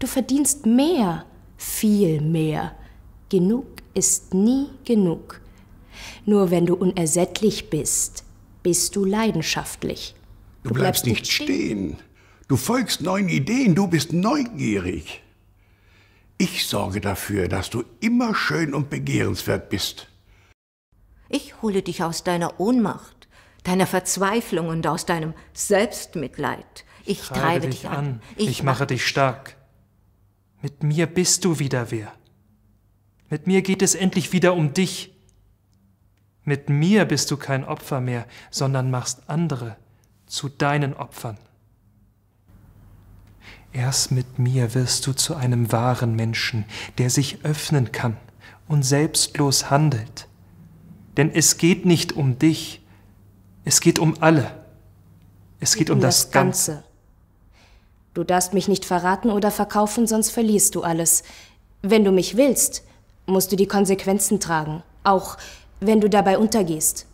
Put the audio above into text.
Du verdienst mehr, viel mehr. Genug ist nie genug. Nur wenn du unersättlich bist, bist du leidenschaftlich. Du, du bleibst, bleibst, nicht stehen. stehen. Du folgst neuen Ideen, du bist neugierig. Ich sorge dafür, dass du immer schön und begehrenswert bist. Ich hole dich aus deiner Ohnmacht, deiner Verzweiflung und aus deinem Selbstmitleid. Ich, ich treibe dich an. an. Ich, ich mache dich stark. Mit mir bist du wieder wer. Mit mir geht es endlich wieder um dich. Mit mir bist du kein Opfer mehr, sondern machst andere zu deinen Opfern. Erst mit mir wirst du zu einem wahren Menschen, der sich öffnen kann und selbstlos handelt. Denn es geht nicht um dich, es geht um alle. Es geht um, um das Ganze. Ganze. Du darfst mich nicht verraten oder verkaufen, sonst verlierst du alles. Wenn du mich willst, musst du die Konsequenzen tragen, auch wenn du dabei untergehst.